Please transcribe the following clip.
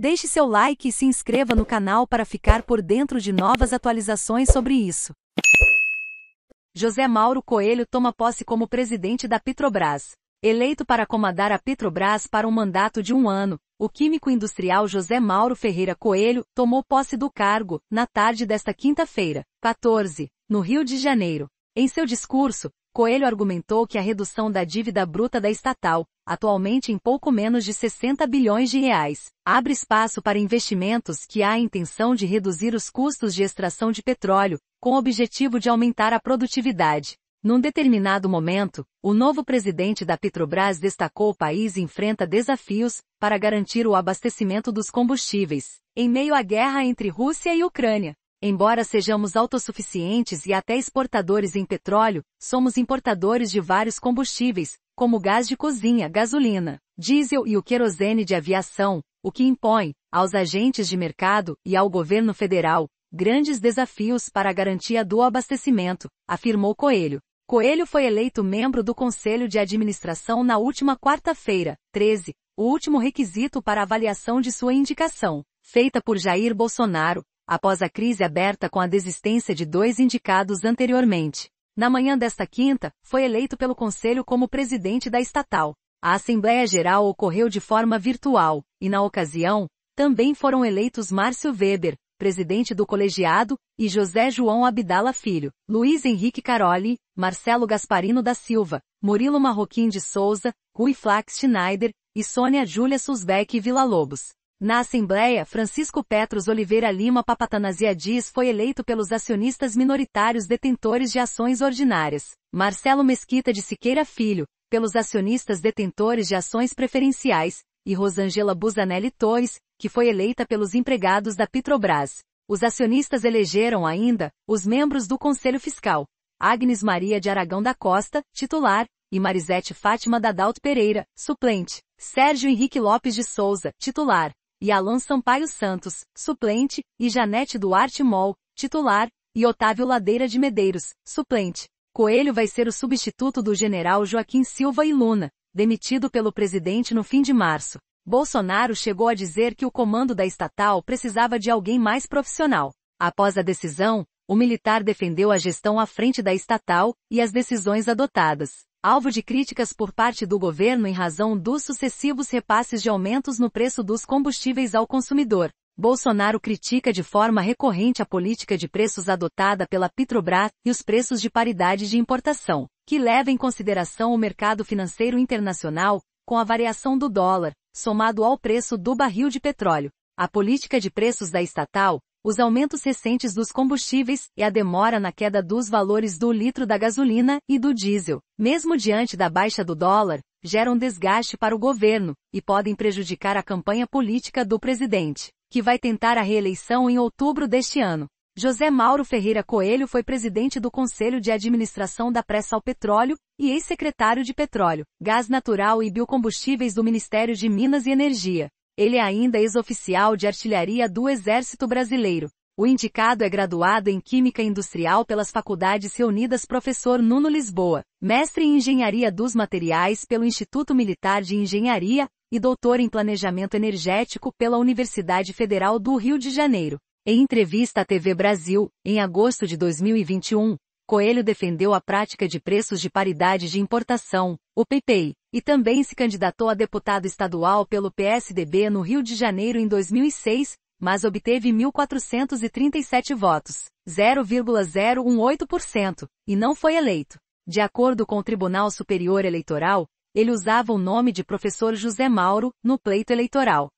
Deixe seu like e se inscreva no canal para ficar por dentro de novas atualizações sobre isso. José Mauro Coelho toma posse como presidente da Petrobras. Eleito para comandar a Petrobras para um mandato de um ano, o químico industrial José Mauro Ferreira Coelho tomou posse do cargo, na tarde desta quinta-feira, 14, no Rio de Janeiro. Em seu discurso, Coelho argumentou que a redução da dívida bruta da estatal, atualmente em pouco menos de 60 bilhões de reais, abre espaço para investimentos que há a intenção de reduzir os custos de extração de petróleo, com o objetivo de aumentar a produtividade. Num determinado momento, o novo presidente da Petrobras destacou o país enfrenta desafios para garantir o abastecimento dos combustíveis, em meio à guerra entre Rússia e Ucrânia. Embora sejamos autossuficientes e até exportadores em petróleo, somos importadores de vários combustíveis, como gás de cozinha, gasolina, diesel e o querosene de aviação, o que impõe, aos agentes de mercado e ao governo federal, grandes desafios para a garantia do abastecimento, afirmou Coelho. Coelho foi eleito membro do Conselho de Administração na última quarta-feira, 13, o último requisito para avaliação de sua indicação, feita por Jair Bolsonaro, após a crise aberta com a desistência de dois indicados anteriormente na manhã desta quinta, foi eleito pelo Conselho como presidente da estatal. A Assembleia Geral ocorreu de forma virtual, e na ocasião, também foram eleitos Márcio Weber, presidente do colegiado, e José João Abdala Filho, Luiz Henrique Caroli, Marcelo Gasparino da Silva, Murilo Marroquim de Souza, Rui Flax Schneider, e Sônia Júlia Susbeck Villa-Lobos. Na Assembleia, Francisco Petros Oliveira Lima Papatanasia Dias foi eleito pelos acionistas minoritários detentores de ações ordinárias. Marcelo Mesquita de Siqueira Filho, pelos acionistas detentores de ações preferenciais, e Rosangela Busanelli Torres, que foi eleita pelos empregados da Petrobras. Os acionistas elegeram ainda os membros do Conselho Fiscal, Agnes Maria de Aragão da Costa, titular, e Marisete Fátima Dadalto Pereira, suplente. Sérgio Henrique Lopes de Souza, titular e Alan Sampaio Santos, suplente, e Janete Duarte Mol, titular, e Otávio Ladeira de Medeiros, suplente. Coelho vai ser o substituto do general Joaquim Silva e Luna, demitido pelo presidente no fim de março. Bolsonaro chegou a dizer que o comando da estatal precisava de alguém mais profissional. Após a decisão, o militar defendeu a gestão à frente da estatal e as decisões adotadas, alvo de críticas por parte do governo em razão dos sucessivos repasses de aumentos no preço dos combustíveis ao consumidor. Bolsonaro critica de forma recorrente a política de preços adotada pela Petrobras e os preços de paridade de importação, que leva em consideração o mercado financeiro internacional, com a variação do dólar, somado ao preço do barril de petróleo. A política de preços da estatal, os aumentos recentes dos combustíveis e a demora na queda dos valores do litro da gasolina e do diesel, mesmo diante da baixa do dólar, geram desgaste para o governo e podem prejudicar a campanha política do presidente, que vai tentar a reeleição em outubro deste ano. José Mauro Ferreira Coelho foi presidente do Conselho de Administração da Pressa ao Petróleo e ex-secretário de Petróleo, Gás Natural e Biocombustíveis do Ministério de Minas e Energia. Ele ainda é ex-oficial de artilharia do Exército Brasileiro. O indicado é graduado em Química Industrial pelas Faculdades Reunidas Professor Nuno Lisboa, mestre em Engenharia dos Materiais pelo Instituto Militar de Engenharia e doutor em Planejamento Energético pela Universidade Federal do Rio de Janeiro. Em entrevista à TV Brasil, em agosto de 2021, Coelho defendeu a prática de preços de paridade de importação, o PPI, e também se candidatou a deputado estadual pelo PSDB no Rio de Janeiro em 2006, mas obteve 1.437 votos, 0,018%, e não foi eleito. De acordo com o Tribunal Superior Eleitoral, ele usava o nome de professor José Mauro no pleito eleitoral.